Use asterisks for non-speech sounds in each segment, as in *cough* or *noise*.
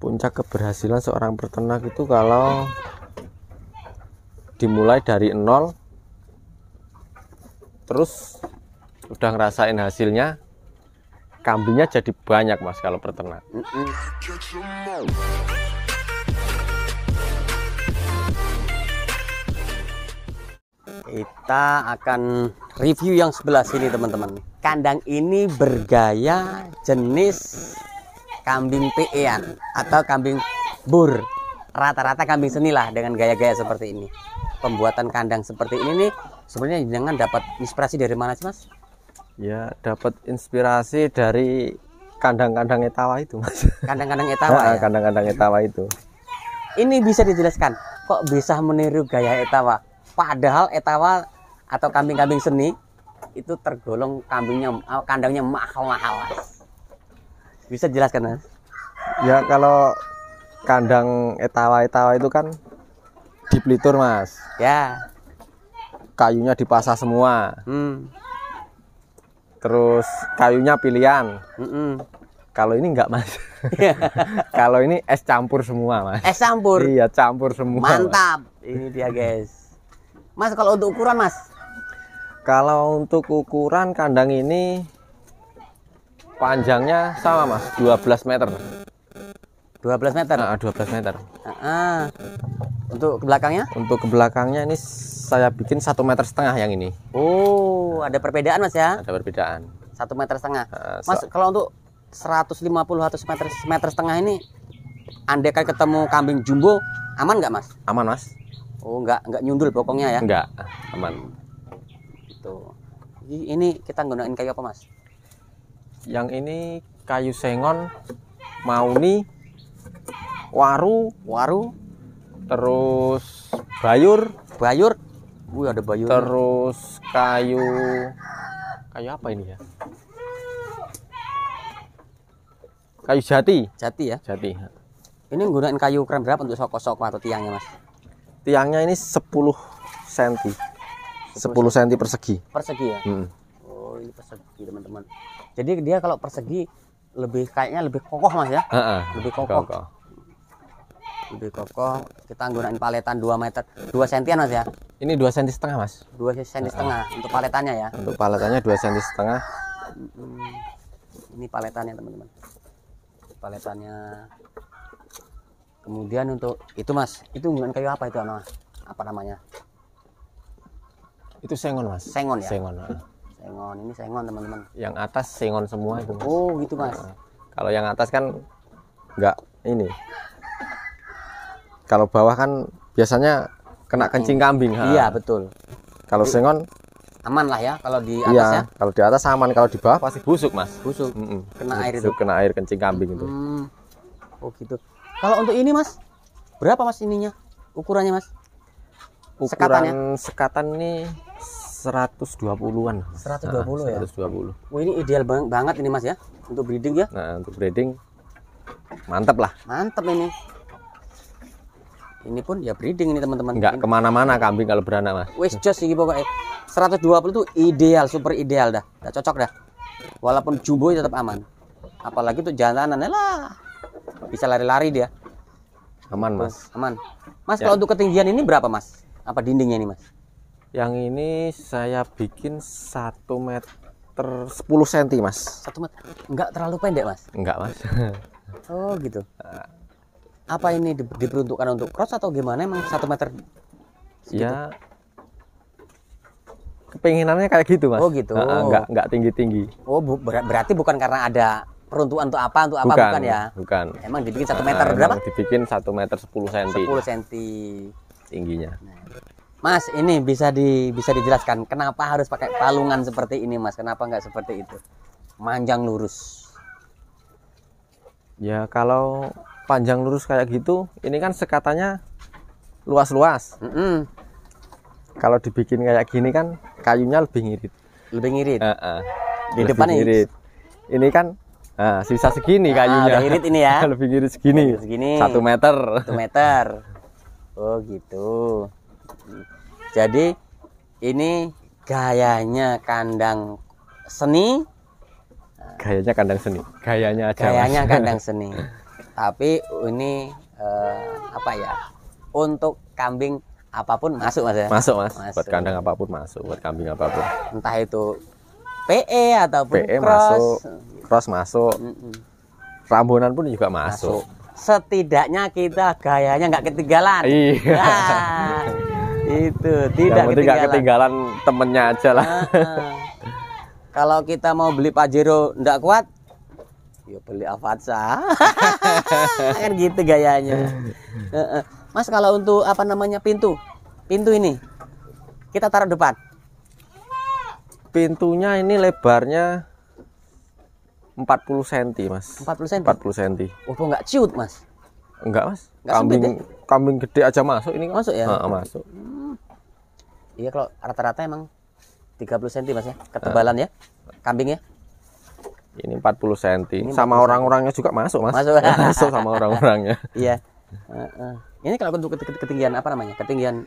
puncak keberhasilan seorang peternak itu kalau dimulai dari nol terus udah ngerasain hasilnya kambingnya jadi banyak mas kalau peternak kita akan review yang sebelah sini teman-teman kandang ini bergaya jenis kambing pean atau kambing bur. Rata-rata kambing senilah dengan gaya-gaya seperti ini. Pembuatan kandang seperti ini nih sebenarnya jangan dapat inspirasi dari mana sih mas? Ya dapat inspirasi dari kandang-kandang etawa itu mas. Kandang-kandang etawa. *laughs* Ah, ya? Kandang-kandang etawa itu. Ini bisa dijelaskan kok bisa meniru gaya etawa. Padahal etawa atau kambing-kambing seni itu tergolong kambingnya kandangnya mahal-mahal. Bisa jelaskan, Mas? Ya, kalau kandang etawa-etawa itu kan di pelitur, Mas. Ya. Kayunya dipasah semua. Hmm. Terus kayunya pilihan. Mm -mm. Kalau ini enggak, Mas. Iya. *laughs* kalau ini es campur semua, Mas. Es campur. Iya, campur semua. Mantap. Mas. Ini dia, guys. Mas, kalau untuk ukuran, Mas? Kalau untuk ukuran kandang ini Panjangnya sama mas, 12 meter. 12 meter? Nah, 12 meter. Ah, untuk ke belakangnya? Untuk ke belakangnya ini saya bikin satu meter setengah yang ini. Oh, ada perbedaan mas ya? Ada perbedaan. Satu meter setengah. Uh, mas, kalau untuk 150 atau meter meter setengah ini, andai kan ketemu kambing jumbo, aman nggak mas? Aman mas. Oh, nggak nggak nyundul bokongnya ya? Nggak, aman. Itu. Ini kita gunain kayu apa mas? yang ini kayu sengon mauni waru waru terus bayur bayur Wih ada bayur terus kayu kayu apa ini ya kayu jati jati ya jati ini menggunakan kayu keren berapa untuk sokok sokok atau tiangnya mas tiangnya ini 10 cm 10 cm persegi persegi ya hmm. oh ini persegi teman-teman jadi dia kalau persegi lebih kayaknya lebih kokoh mas ya, uh-uh. lebih kokoh. kokoh. Lebih kokoh. Kita gunain paletan 2 meter, 2 sentian mas ya. Ini 2 senti setengah mas. 2 senti uh-uh. setengah untuk paletannya ya. Untuk paletannya 2 senti setengah. Ini paletannya teman-teman. Paletannya. Kemudian untuk itu mas, itu unggulan kayu apa itu mas? Apa namanya? Itu sengon mas. Sengon ya. Sengon. Uh. Sengon ini sengon teman-teman. Yang atas sengon semua itu. Mas. Oh gitu mas. Nah, kalau yang atas kan nggak ini. Kalau bawah kan biasanya kena kencing kambing. Ha. Iya betul. Kalau sengon aman lah ya kalau di iya, atas iya, ya. Kalau di atas aman, kalau di bawah pasti busuk mas. Busuk. Mm -mm. Kena busuk, air itu. Kena air kencing kambing itu. Hmm. Oh gitu. Kalau untuk ini mas, berapa mas ininya? Ukurannya mas? Ukuran sekatan, sekatan ini 120-an. 120 nah, ya. 120. ya. oh, ini ideal banget ini Mas ya untuk breeding ya. Nah, untuk breeding mantap lah. Mantap ini. Ini pun ya breeding ini teman-teman. Enggak ini. kemana-mana kambing kalau beranak mas. Wes jos ini pokoknya 120 itu ideal, super ideal dah, dah cocok dah. Walaupun jumbo tetap aman. Apalagi tuh jalanan ya lah, bisa lari-lari dia. Aman mas. Aman. Mas ya. kalau untuk ketinggian ini berapa mas? Apa dindingnya ini mas? yang ini saya bikin satu meter sepuluh senti, mas satu meter enggak terlalu pendek mas enggak mas *laughs* oh gitu apa ini di, diperuntukkan untuk cross atau gimana emang satu meter segitu? ya kepinginannya kayak gitu mas oh gitu nah, enggak enggak tinggi tinggi oh bu, ber berarti bukan karena ada peruntukan untuk apa untuk apa bukan, ya bukan emang dibikin satu meter nah, berapa dibikin satu meter sepuluh senti. Sepuluh senti tingginya nah. Mas, ini bisa di bisa dijelaskan kenapa harus pakai palungan seperti ini, Mas? Kenapa nggak seperti itu? Manjang lurus. Ya kalau panjang lurus kayak gitu, ini kan sekatanya luas-luas. Mm -mm. Kalau dibikin kayak gini kan kayunya lebih ngirit. Lebih ngirit. Uh -uh. Di lebih depan ngirit. Ini kan uh, sisa segini ah, kayunya. Ah, ngirit ini ya. *laughs* lebih ngirit segini. Lebih segini. Satu meter. Satu meter. *laughs* Oh gitu jadi ini gayanya kandang seni gayanya kandang seni gayanya aja gayanya mas. kandang *laughs* seni tapi ini eh, apa ya untuk kambing apapun masuk mas ya masuk mas masuk. buat kandang apapun masuk buat kambing apapun entah itu PE ataupun PE cross. masuk cross masuk mm -mm. rambunan pun juga masuk, masuk. setidaknya kita gayanya nggak ketinggalan iya. Nah. *laughs* itu tidak yang ketinggalan. ketinggalan temennya aja lah nah, kalau kita mau beli Pajero ndak kuat yuk ya beli Avanza *laughs* kan gitu gayanya Mas kalau untuk apa namanya pintu pintu ini kita taruh depan pintunya ini lebarnya 40 cm mas 40 cm 40 cm oh nggak ciut mas enggak mas enggak kambing sempit, ya? kambing gede aja masuk ini masuk ya uh, masuk hmm. iya kalau rata-rata emang 30 cm mas ya ketebalan uh. ya kambingnya ini 40 cm ini sama orang-orangnya juga masuk mas masuk, *laughs* masuk sama orang-orangnya *laughs* iya uh, uh. ini kalau untuk ketinggian apa namanya ketinggian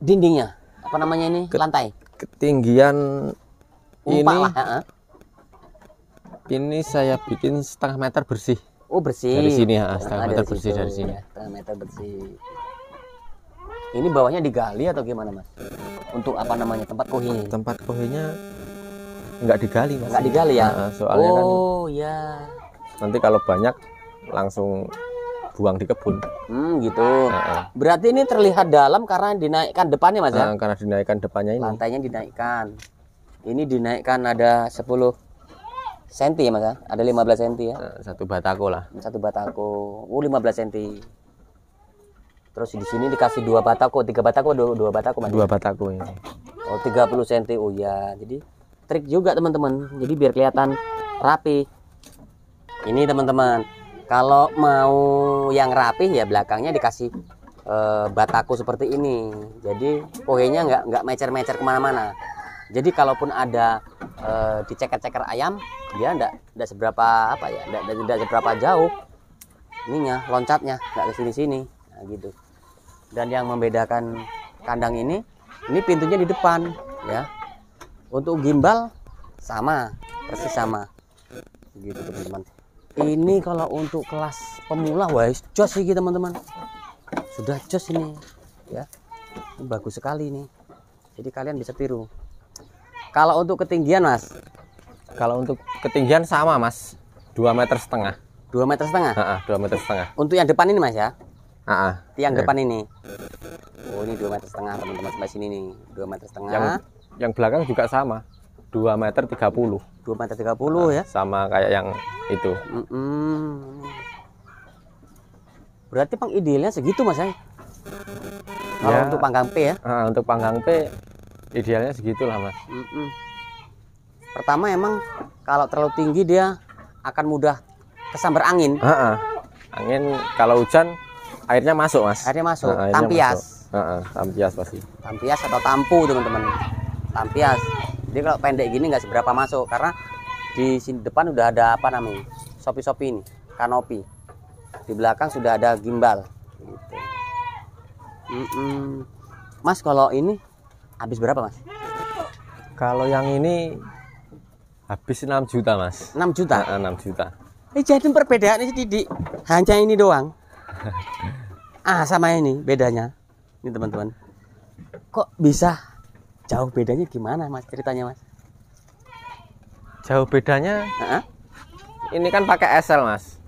dindingnya apa namanya ini Ket lantai ketinggian Umpak ini lah, uh -uh. ini saya bikin setengah meter bersih oh bersih dari sini ya setengah meter dari bersih situ, dari sini ya, setengah meter bersih ini bawahnya digali atau gimana mas untuk apa namanya tempat kohinya tempat kohinya nggak digali mas nggak digali ya nah, soalnya kan oh kan, ya nanti kalau banyak langsung buang di kebun. Hmm, gitu. Nah, Berarti ini terlihat dalam karena dinaikkan depannya, Mas ya? Karena dinaikkan depannya ini. Lantainya dinaikkan. Ini dinaikkan ada 10 senti ya mas ya? ada 15 senti ya eh, satu batako lah satu batako oh 15 senti terus di sini dikasih dua batako tiga batako dua, dua batako mas dua batako ya oh 30 senti oh ya jadi trik juga teman-teman jadi biar kelihatan rapi ini teman-teman kalau mau yang rapi ya belakangnya dikasih uh, batako seperti ini jadi pokoknya nggak nggak mecer-mecer kemana-mana jadi kalaupun ada e, eh, diceker ceker ayam, dia tidak ndak seberapa apa ya, ndak ndak seberapa jauh ininya, loncatnya nggak ke sini-sini. Nah, gitu. Dan yang membedakan kandang ini, ini pintunya di depan ya. Untuk gimbal sama, persis sama. Gitu teman-teman. Ini kalau untuk kelas pemula wah jos sih teman-teman. Sudah jos ini ya. Ini bagus sekali nih. Jadi kalian bisa tiru. Kalau untuk ketinggian, Mas? Kalau untuk ketinggian sama, Mas. dua meter setengah. Dua meter setengah? Dua 2 meter setengah. Untuk yang depan ini, Mas ya? Heeh. Tiang ya. depan ini. Oh, ini dua meter setengah, teman-teman. Sebelah sini nih, dua meter setengah. Yang yang belakang juga sama. dua meter tiga puluh. Dua meter tiga puluh ya. Sama kayak yang itu. Mm -mm. Berarti pang idealnya segitu, Mas ya? Kalau ya, untuk panggang P ya? Uh, untuk panggang P idealnya segitulah mas mm -mm. pertama emang kalau terlalu tinggi dia akan mudah kesambar angin Ha-ha. angin kalau hujan airnya masuk mas airnya masuk nah, airnya tampias masuk. tampias pasti tampias atau tampu teman-teman tampias jadi kalau pendek gini nggak seberapa masuk karena di sini depan udah ada apa namanya sopi-sopi ini kanopi di belakang sudah ada gimbal gitu. mas kalau ini habis berapa mas kalau yang ini habis 6 juta mas 6 juta nah, 6 juta ini eh, jadi perbedaan ini di hanya ini doang *laughs* ah sama ini bedanya ini teman-teman kok bisa jauh bedanya gimana mas ceritanya mas jauh bedanya ini kan pakai SL mas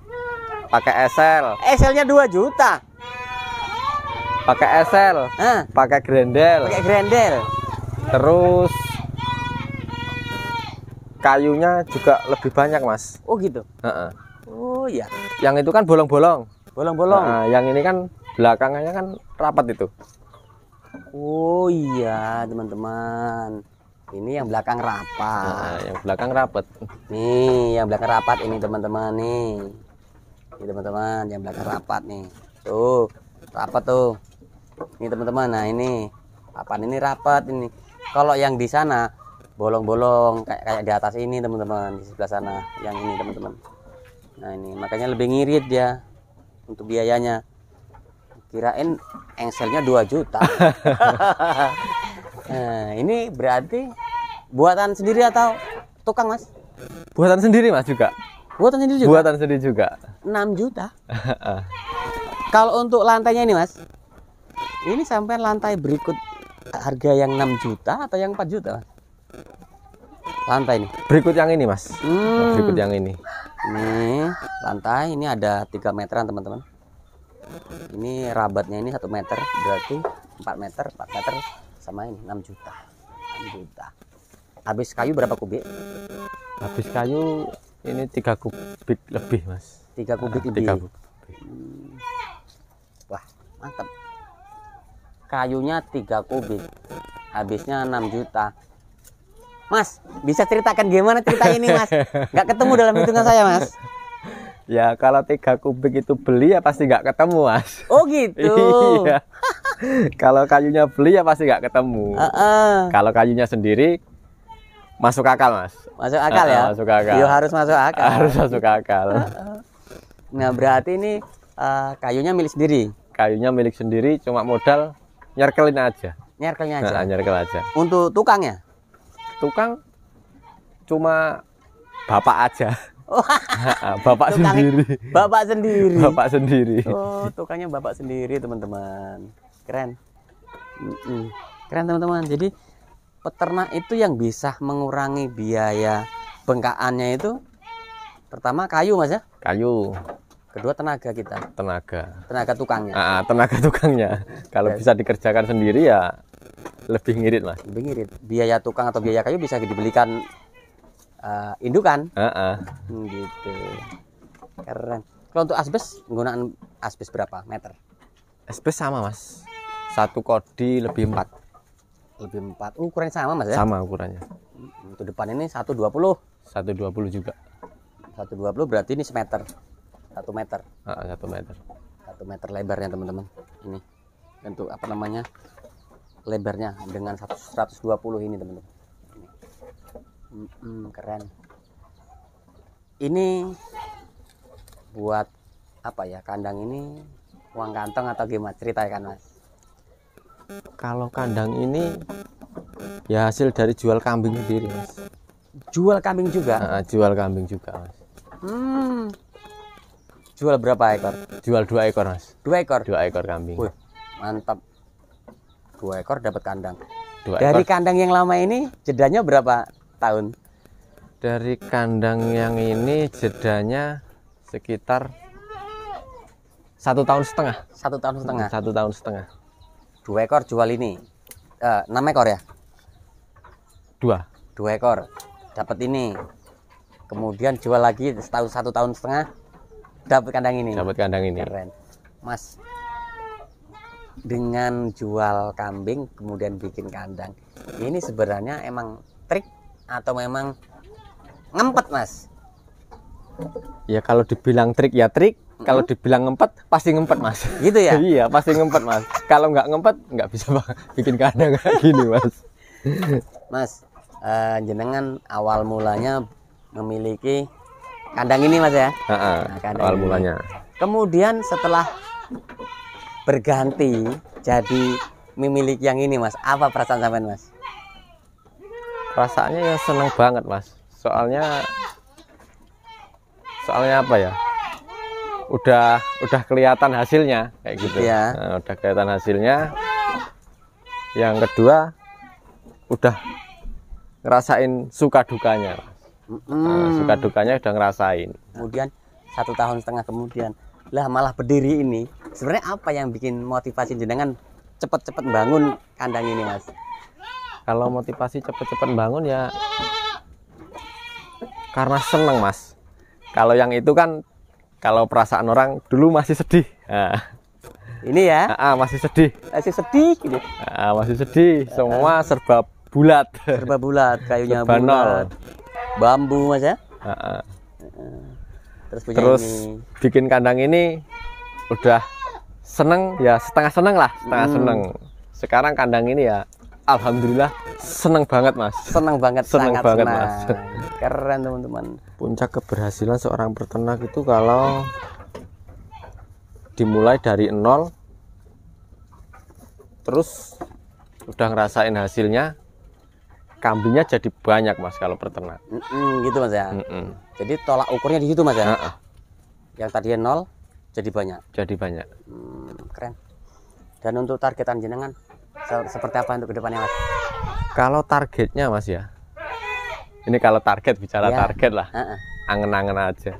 pakai SL SL nya 2 juta pakai SL pakai grendel pakai grendel terus kayunya juga lebih banyak mas oh gitu uh -uh. oh iya. yang itu kan bolong-bolong bolong-bolong nah, yang ini kan belakangnya kan rapat itu oh iya teman-teman ini yang belakang rapat nah, yang belakang rapat nih yang belakang rapat ini teman-teman nih ini teman-teman yang belakang rapat nih tuh rapat tuh ini teman-teman nah ini papan ini rapat ini kalau yang di sana bolong-bolong kayak kayak di atas ini teman-teman di sebelah sana yang ini teman-teman nah ini makanya lebih ngirit dia untuk biayanya kirain engselnya 2 juta *laughs* nah ini berarti buatan sendiri atau tukang mas buatan sendiri mas juga buatan sendiri juga buatan sendiri juga 6 juta *laughs* kalau untuk lantainya ini mas ini sampai lantai berikut harga yang 6 juta atau yang 4 juta lantai ini berikut yang ini mas hmm. berikut yang ini ini lantai ini ada 3 meteran teman-teman ini rabatnya ini 1 meter berarti 4 meter 4 meter sama ini 6 juta 6 juta habis kayu berapa kubik habis kayu ini 3 kubik lebih mas 3 kubik lebih 3 kubik. Hmm. wah mantap kayunya 3 kubik habisnya 6 juta Mas bisa ceritakan gimana cerita ini Mas nggak ketemu dalam hitungan saya Mas *laughs* ya kalau 3 kubik itu beli ya pasti nggak ketemu Mas oh gitu *laughs* iya kalau kayunya beli ya pasti nggak ketemu uh -uh. kalau kayunya sendiri masuk akal mas masuk akal uh -uh, ya masuk akal Yo, harus masuk akal *laughs* harus masuk akal uh -uh. nah berarti ini uh, kayunya milik sendiri kayunya milik sendiri cuma modal nyerkelin aja nyerkelnya aja nah, nyerkel aja untuk tukangnya, tukang cuma bapak aja oh. bapak tukang, sendiri bapak sendiri bapak sendiri oh tukangnya bapak sendiri teman-teman keren keren teman-teman jadi peternak itu yang bisa mengurangi biaya bengkaannya itu pertama kayu mas ya kayu kedua tenaga kita tenaga tenaga tukangnya ah, ah tenaga tukangnya kalau bisa dikerjakan sendiri ya lebih ngirit lah lebih ngirit biaya tukang atau biaya kayu bisa dibelikan uh, indukan ah, ah. Hmm, gitu keren kalau untuk asbes penggunaan asbes berapa meter asbes sama mas satu kodi lebih empat lebih empat uh, ukurannya sama mas ya sama ukurannya hmm, untuk depan ini satu dua puluh satu dua puluh juga satu dua puluh berarti ini semeter satu meter ah, satu meter satu meter lebarnya teman-teman ini untuk apa namanya lebarnya dengan 120 ini teman-teman hmm, keren ini buat apa ya kandang ini uang kantong atau gimana ceritakan mas kalau kandang ini ya hasil dari jual kambing sendiri mas jual kambing juga nah, jual kambing juga mas hmm Jual berapa ekor? Jual dua ekor mas. Dua ekor. Dua ekor kambing. Wih, mantap. Dua ekor dapat kandang. Dua Dari kandang yang lama ini jedanya berapa tahun? Dari kandang yang ini jedanya sekitar satu tahun setengah. Satu tahun setengah. Hmm, satu tahun setengah. Dua ekor jual ini. Uh, enam ekor ya? Dua. Dua ekor. Dapat ini. Kemudian jual lagi setahun satu tahun setengah dapat kandang ini dapat kandang ini keren mas dengan jual kambing kemudian bikin kandang ini sebenarnya emang trik atau memang ngempet mas ya kalau dibilang trik ya trik kalau dibilang ngempet pasti ngempet mas *laughs* gitu ya iya pasti ngempet mas kalau nggak ngempet nggak bisa *laughs* bikin kandang kayak gini mas mas uh, jenengan awal mulanya memiliki kandang ini mas ya nah, awal mulanya kemudian setelah berganti jadi memiliki yang ini mas apa perasaan sampean mas perasaannya ya seneng banget mas soalnya soalnya apa ya udah udah kelihatan hasilnya kayak gitu ya nah, udah kelihatan hasilnya yang kedua udah ngerasain suka dukanya mas. Mm. Nah, suka dukanya udah ngerasain. Kemudian satu tahun setengah kemudian lah malah berdiri ini. Sebenarnya apa yang bikin motivasi jenengan cepet-cepet bangun kandang ini mas? Kalau motivasi cepet-cepet bangun ya karena seneng mas. Kalau yang itu kan kalau perasaan orang dulu masih sedih. Nah. Ini ya? Ah, ah, masih sedih. Masih sedih gitu. Ah, masih sedih. Semua ah. serba bulat. Serba bulat, kayunya serba bulat. Nol bambu mas ya uh, uh. terus punya terus ini. bikin kandang ini udah seneng ya setengah seneng lah setengah hmm. seneng sekarang kandang ini ya alhamdulillah seneng banget mas seneng banget seneng sangat banget senang. mas keren teman-teman puncak keberhasilan seorang peternak itu kalau dimulai dari nol terus udah ngerasain hasilnya kambingnya jadi banyak mas kalau peternak mm -mm, gitu mas ya mm -mm. jadi tolak ukurnya di situ mas ya uh -uh. yang tadinya nol jadi banyak jadi banyak hmm, keren dan untuk targetan jenengan seperti apa untuk kedepannya mas kalau targetnya mas ya ini kalau target bicara yeah. target lah uh -uh. aja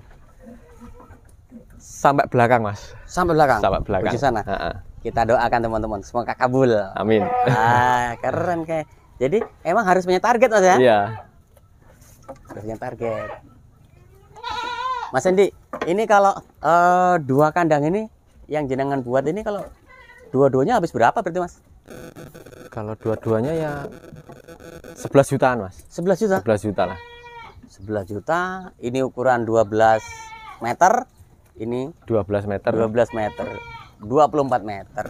sampai belakang mas sampai belakang sampai belakang di sana uh -uh. kita doakan teman-teman semoga kabul amin ah keren kayak jadi emang harus punya target mas ya? Iya. Harus punya target. Mas Endi, ini kalau uh, dua kandang ini yang jenengan buat ini kalau dua-duanya habis berapa berarti mas? Kalau dua-duanya ya 11 jutaan mas. 11 juta? 11 juta lah. 11 juta, ini ukuran 12 meter, ini 12 meter. 12 meter. 24 meter.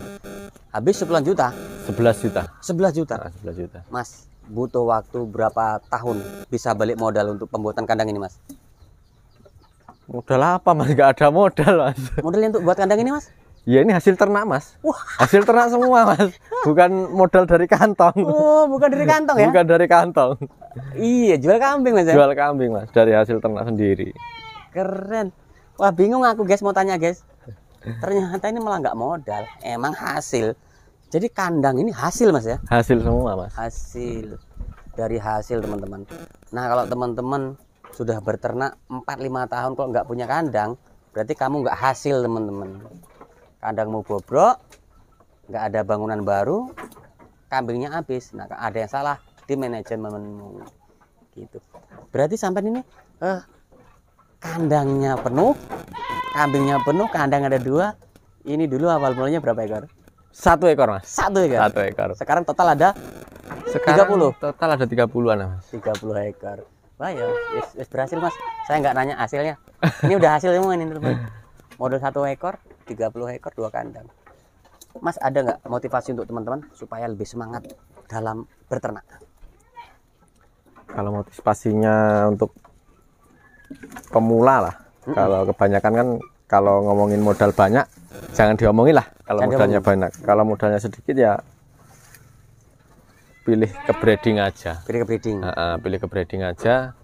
Habis 11 juta. 11 juta. 11 juta. Nah, 11 juta. Mas, butuh waktu berapa tahun bisa balik modal untuk pembuatan kandang ini, Mas? Modal apa, Mas? Gak ada modal, Mas. Modal untuk buat kandang ini, Mas? Ya ini hasil ternak mas, Wah. hasil ternak semua mas, bukan modal dari kantong. Oh, bukan dari kantong ya? Bukan dari kantong. Iya, jual kambing mas. Ya? Jual kambing mas, dari hasil ternak sendiri. Keren. Wah bingung aku guys mau tanya guys ternyata ini malah nggak modal emang hasil jadi kandang ini hasil mas ya hasil semua mas hasil dari hasil teman-teman nah kalau teman-teman sudah berternak 4-5 tahun kok nggak punya kandang berarti kamu nggak hasil teman-teman kandangmu bobrok nggak ada bangunan baru kambingnya habis nah ada yang salah di manajemenmu gitu berarti sampai ini eh, kandangnya penuh kambingnya penuh kandang ada dua ini dulu awal mulanya berapa ekor satu ekor mas satu ekor satu ekor sekarang total ada sekarang 30 total ada 30 an mas 30 ekor wah ya yes, yes, berhasil mas saya nggak nanya hasilnya ini udah hasil semua ini teman modal satu ekor 30 ekor dua kandang mas ada nggak motivasi untuk teman-teman supaya lebih semangat dalam berternak kalau motivasinya untuk pemula lah mm Kalau kebanyakan kan kalau ngomongin modal banyak jangan diomongin lah kalau jangan modalnya diomongin. banyak. Kalau modalnya sedikit ya pilih ke breeding aja. Pilih ke breeding. Uh, uh, pilih ke breeding aja.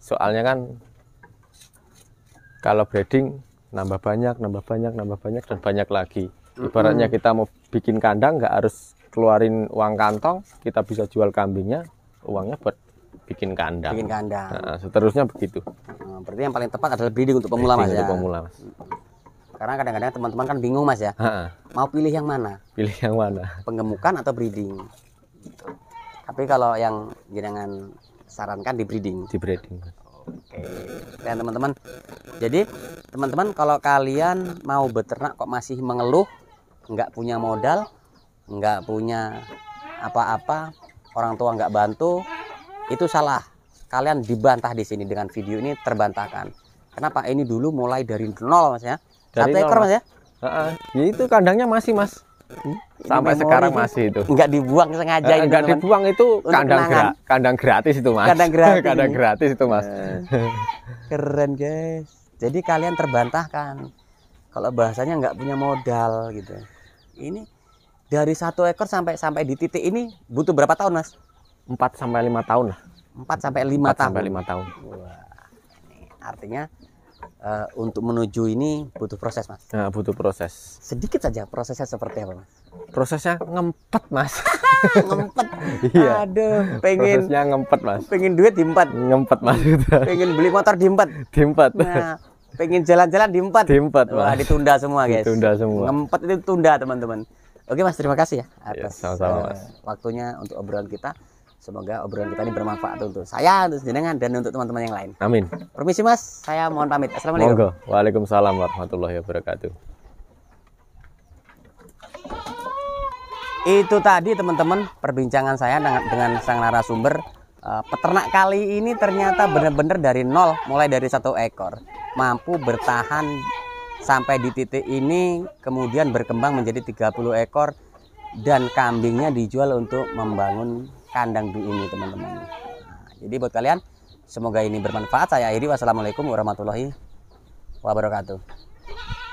Soalnya kan kalau breeding nambah banyak, nambah banyak, nambah banyak dan banyak lagi. Ibaratnya kita mau bikin kandang nggak harus keluarin uang kantong, kita bisa jual kambingnya, uangnya buat bikin kandang. Bikin kandang. Nah, seterusnya begitu. Nah, berarti yang paling tepat adalah breeding untuk pemula breeding mas. Untuk ya? pemula mas. Karena kadang-kadang teman-teman kan bingung mas ya. Ha-ha. Mau pilih yang mana? Pilih yang mana? Penggemukan atau breeding. Gitu. Tapi kalau yang jenengan sarankan di breeding. Di breeding. Oke. Dan teman-teman, jadi teman-teman kalau kalian mau beternak kok masih mengeluh, nggak punya modal, nggak punya apa-apa, orang tua nggak bantu, itu salah. Kalian dibantah di sini dengan video ini terbantahkan. Kenapa? Ini dulu mulai dari nol mas ya. Dari Satu ekor nol, mas. mas ya. Uh Ya itu kandangnya masih mas. Hmm? Sampai sekarang masih itu. Enggak dibuang sengaja uh, Enggak dibuang itu kandang gra kandang gratis itu mas. Kandang gratis. *laughs* kandang gratis itu mas. *laughs* Keren guys. Jadi kalian terbantahkan. Kalau bahasanya enggak punya modal gitu. Ini dari satu ekor sampai sampai di titik ini butuh berapa tahun mas? 4 sampai 5 tahun lah. 4 sampai 5 4 tahun. sampai 5 tahun. Wah. artinya uh, untuk menuju ini butuh proses, Mas. Nah, butuh proses. Sedikit saja prosesnya seperti apa, Mas? Prosesnya ngempet, Mas. *laughs* ngempet. Iya. Aduh, pengen prosesnya ngempet, Mas. Pengen duit diempat. Ngempet, Mas. *laughs* pengen beli motor diempat. Diempat. Nah, pengen jalan-jalan diempat. Diempat, Mas. Wah, ditunda semua, guys. Ditunda semua. Ngempet itu tunda, teman-teman. Oke, Mas, terima kasih ya iya, atas ya, sama -sama, eh, waktunya untuk obrolan kita. Semoga obrolan kita ini bermanfaat untuk saya, untuk jenengan dan untuk teman-teman yang lain. Amin. Permisi Mas, saya mohon pamit. Assalamualaikum. Monggo. Waalaikumsalam warahmatullahi wabarakatuh. Itu tadi teman-teman perbincangan saya dengan, dengan sang narasumber uh, peternak kali ini ternyata benar-benar dari nol mulai dari satu ekor mampu bertahan sampai di titik ini kemudian berkembang menjadi 30 ekor dan kambingnya dijual untuk membangun kandang du ini teman-teman nah, jadi buat kalian semoga ini bermanfaat saya akhiri wassalamualaikum warahmatullahi wabarakatuh